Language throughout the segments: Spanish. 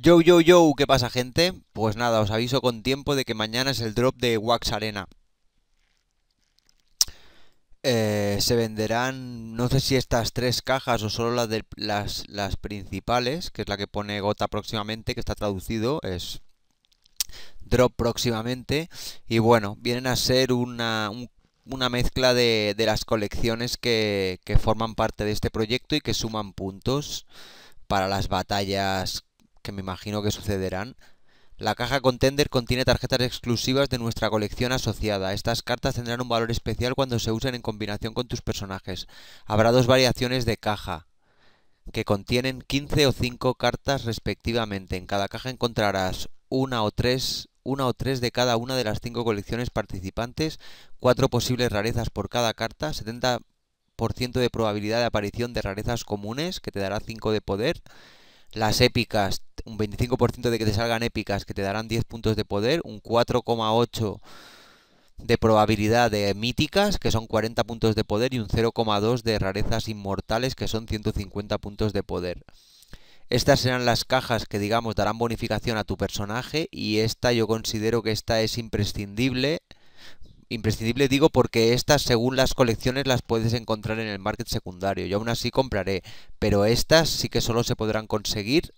Yo, yo, yo, ¿qué pasa gente? Pues nada, os aviso con tiempo de que mañana es el drop de Wax Arena. Eh, se venderán, no sé si estas tres cajas o solo las, las, principales, que es la que pone Gota próximamente, que está traducido, es drop próximamente. Y bueno, vienen a ser una, mezcla de, las colecciones que, que forman parte de este proyecto y que suman puntos para las batallas me imagino que sucederán, la caja Contender contiene tarjetas exclusivas de nuestra colección asociada. Estas cartas tendrán un valor especial cuando se usen en combinación con tus personajes. Habrá dos variaciones de caja, que contienen 15 o 5 cartas respectivamente. En cada caja encontrarás una o tres, una o tres de cada una de las cinco colecciones participantes, cuatro posibles rarezas por cada carta, 70% de probabilidad de aparición de rarezas comunes, que te dará 5 de poder, las épicas, un 25% de que te salgan épicas que te darán 10 puntos de poder, un 4,8 de probabilidad de míticas que son 40 puntos de poder y un 0,2 de rarezas inmortales que son 150 puntos de poder. Estas serán las cajas que digamos darán bonificación a tu personaje y esta yo considero que esta es imprescindible Imprescindible digo porque estas según las colecciones las puedes encontrar en el market secundario. Yo aún así compraré, pero estas sí que solo se podrán conseguir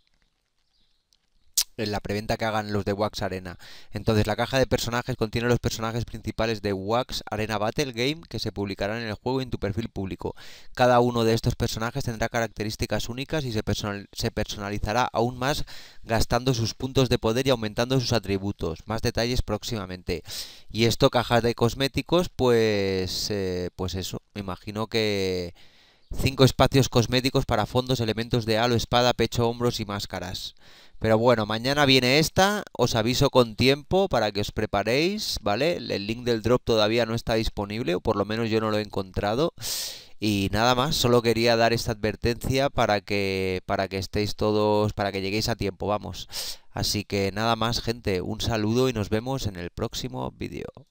en la preventa que hagan los de Wax Arena. Entonces la caja de personajes contiene los personajes principales de Wax Arena Battle Game que se publicarán en el juego y en tu perfil público. Cada uno de estos personajes tendrá características únicas y se, se personalizará aún más gastando sus puntos de poder y aumentando sus atributos. Más detalles próximamente. Y esto, cajas de cosméticos, pues, eh, pues eso, me imagino que... Cinco espacios cosméticos para fondos, elementos de halo, espada, pecho, hombros y máscaras. Pero bueno, mañana viene esta, os aviso con tiempo para que os preparéis, ¿vale? El link del drop todavía no está disponible, o por lo menos yo no lo he encontrado. Y nada más, solo quería dar esta advertencia para que, para que estéis todos, para que lleguéis a tiempo, vamos. Así que nada más, gente, un saludo y nos vemos en el próximo vídeo.